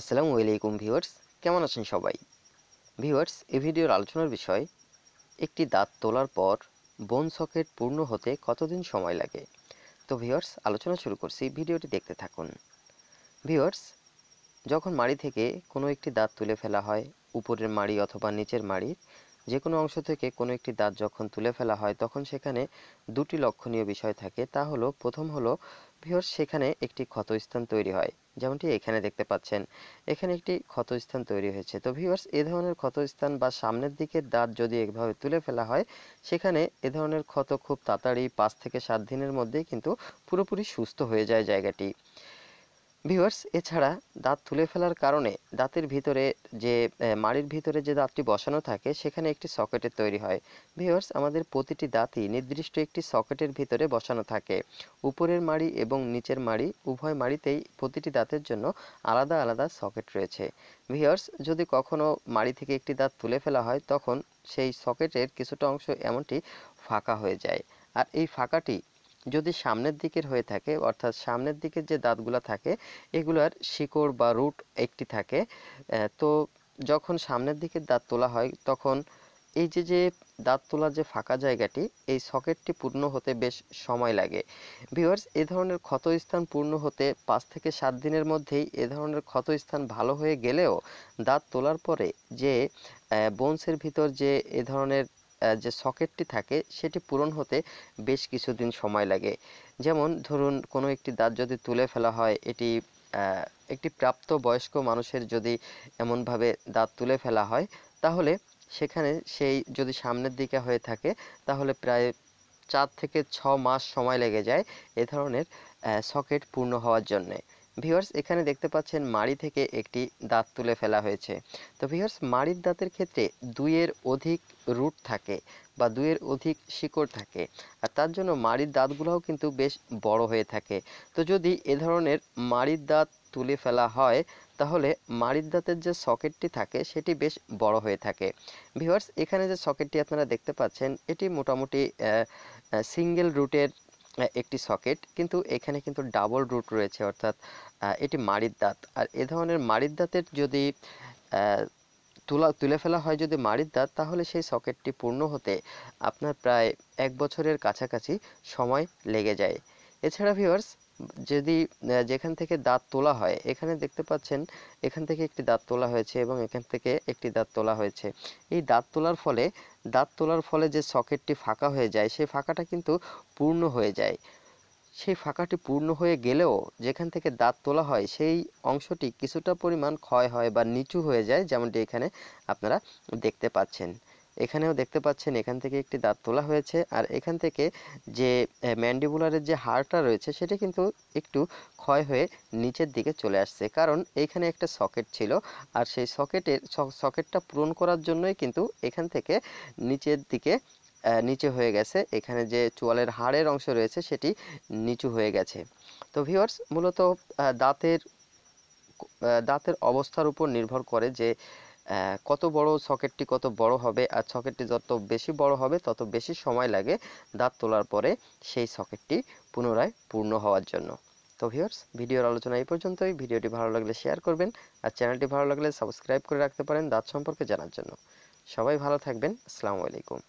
আসসালামু আলাইকুম ভিউয়ার্স কেমন আছেন সবাই ভিউয়ার্স এই ভিডিওর আলোচনার বিষয় একটি দাঁত তোলার পর বোন সকেট পূর্ণ হতে কতদিন সময় লাগে তো ভিউয়ার্স আলোচনা শুরু করছি ভিডিওটি দেখতে থাকুন ভিউয়ার্স যখন মাড়ি থেকে কোনো একটি দাঁত তুলে ফেলা হয় উপরের মাড়ি অথবা নিচের মাড়ির যে কোনো অংশ থেকে কোনো একটি দাঁত যখন তুলে ফেলা হয় তখন সেখানে দুটি লক্ষণীয় বিষয় থাকে তা হলো প্রথম হলো ভিওর সেখানে একটি ক্ষতস্থান তৈরি হয় যেমনটি এখানে দেখতে পাচ্ছেন এখানে একটি ক্ষতস্থান তৈরি হয়েছে তো ভিউয়ার্স এ ধরনের ক্ষতস্থান বা সামনের দিকের দাঁত যদি এভাবে তুলে ফেলা হয় সেখানে এ ধরনের ক্ষত খুব তাড়াতাড়ি পাঁচ থেকে সাত দিনের মধ্যেই কিন্তু পুরোপুরি সুস্থ হয়ে যায় জায়গাটি ভিউয়ার্স এছাড়া দাঁত তুলে ফেলার কারণে দাঁতের ভিতরে যে মাড়ির ভিতরে যে দাঁতটি বসানো থাকে সেখানে একটি সকেটের তৈরি হয় ভিউয়ার্স আমাদের প্রতিটি দাঁতই নির্দিষ্ট একটি সকেটের ভিতরে বসানো থাকে উপরের মাড়ি এবং নিচের মাড়ি উভয় মাড়িতেই প্রতিটি দাঁতের জন্য আলাদা আলাদা সকেট রয়েছে ভিউয়ার্স যদি কখনো মাড়ি থেকে একটি দাঁত তুলে ফেলা হয় তখন সেই সকেটের কিছুটা অংশ এমনটি ফাঁকা হয়ে যায় আর এই ফাঁকাটি যদি সামনের দিকের হয়ে থাকে অর্থাৎ সামনের দিকের যে দাঁতগুলো থাকে এগুলার শিকড় বা রুট একটি থাকে তো যখন সামনের দিকের দাঁত তোলা হয় তখন এই যে যে দাঁত তোলার যে ফাঁকা জায়গাটি এই সকেটটি পূর্ণ হতে বেশ সময় লাগে ভিউয়ার্স এ ধরনের ক্ষতস্থান পূর্ণ হতে পাঁচ থেকে সাত দিনের মধ্যেই এ ধরনের ক্ষতস্থান ভালো হয়ে গেলেও দাঁত তোলার পরে যে বোনসের ভিতর যে এ ধরনের যে সকেটটি থাকে সেটি পূরণ হতে বেশ কিছুদিন সময় লাগে যেমন ধরুন কোনো একটি দাঁত যদি তুলে ফেলা হয় এটি একটি প্রাপ্ত বয়স্ক মানুষের যদি এমনভাবে দাঁত তুলে ফেলা হয় তাহলে সেখানে সেই যদি সামনের দিকে হয়ে থাকে তাহলে প্রায় চার থেকে ছ মাস সময় লেগে যায় এ ধরনের সকেট পূর্ণ হওয়ার জন্যে ভিউয়ার্স এখানে দেখতে পাচ্ছেন মাড়ি থেকে একটি দাঁত তুলে ফেলা হয়েছে তো ভিউয়ার্স মাড়ির দাঁতের ক্ষেত্রে দুইয়ের অধিক রুট থাকে বা দুইয়ের অধিক শিকড় থাকে আর তার জন্য মাড়ির দাঁতগুলোও কিন্তু বেশ বড় হয়ে থাকে তো যদি এ ধরনের মাড়ির দাঁত তুলে ফেলা হয় তাহলে মাড়ির দাঁতের যে সকেটটি থাকে সেটি বেশ বড় হয়ে থাকে ভিউয়ার্স এখানে যে সকেটটি আপনারা দেখতে পাচ্ছেন এটি মোটামুটি সিঙ্গেল রুটের একটি সকেট কিন্তু এখানে কিন্তু ডাবল রুট রয়েছে অর্থাৎ এটি মারির দাঁত আর এ ধরনের মারির দাঁতের যদি তুলা তুলে ফেলা হয় যদি মারির দাঁত তাহলে সেই সকেটটি পূর্ণ হতে আপনার প্রায় এক বছরের কাছাকাছি সময় লেগে যায় এছাড়া ভিউয়ার্স যদি যেখান থেকে দাঁত তোলা হয় এখানে দেখতে পাচ্ছেন এখান থেকে একটি দাঁত তোলা হয়েছে এবং এখান থেকে একটি দাঁত তোলা হয়েছে এই দাঁত তোলার ফলে দাঁত তোলার ফলে যে সকেটটি ফাঁকা হয়ে যায় সেই ফাঁকাটা কিন্তু পূর্ণ হয়ে যায় সেই ফাঁকাটি পূর্ণ হয়ে গেলেও যেখান থেকে দাঁত তোলা হয় সেই অংশটি কিছুটা পরিমাণ ক্ষয় হয় বা নিচু হয়ে যায় যেমনটি এখানে আপনারা দেখতে পাচ্ছেন এখানেও দেখতে পাচ্ছেন এখান থেকে একটি দাঁত তোলা হয়েছে আর এখান থেকে যে ম্যান্ডিবুলারের যে হাড়টা রয়েছে সেটা কিন্তু একটু ক্ষয় হয়ে নিচের দিকে চলে আসছে কারণ এখানে একটা সকেট ছিল আর সেই সকেটের সকেটটা পূরণ করার জন্যই কিন্তু এখান থেকে নিচের দিকে নিচে হয়ে গেছে এখানে যে চোয়ালের হাড়ের অংশ রয়েছে সেটি নিচু হয়ে গেছে তো ভিওয়ার্স মূলত দাঁতের দাঁতের অবস্থার উপর নির্ভর করে যে কত বড় সকেটটি কত বড় হবে আর সকেটটি যত বেশি বড় হবে তত বেশি সময় লাগে দাঁত তোলার পরে সেই সকেটটি পুনরায় পূর্ণ হওয়ার জন্য তো ভিউয়ার্স ভিডিওর আলোচনা এই পর্যন্তই ভিডিওটি ভালো লাগলে শেয়ার করবেন আর চ্যানেলটি ভালো লাগলে সাবস্ক্রাইব করে রাখতে পারেন দাঁত সম্পর্কে জানার জন্য সবাই ভালো থাকবেন আসসালামু আলাইকুম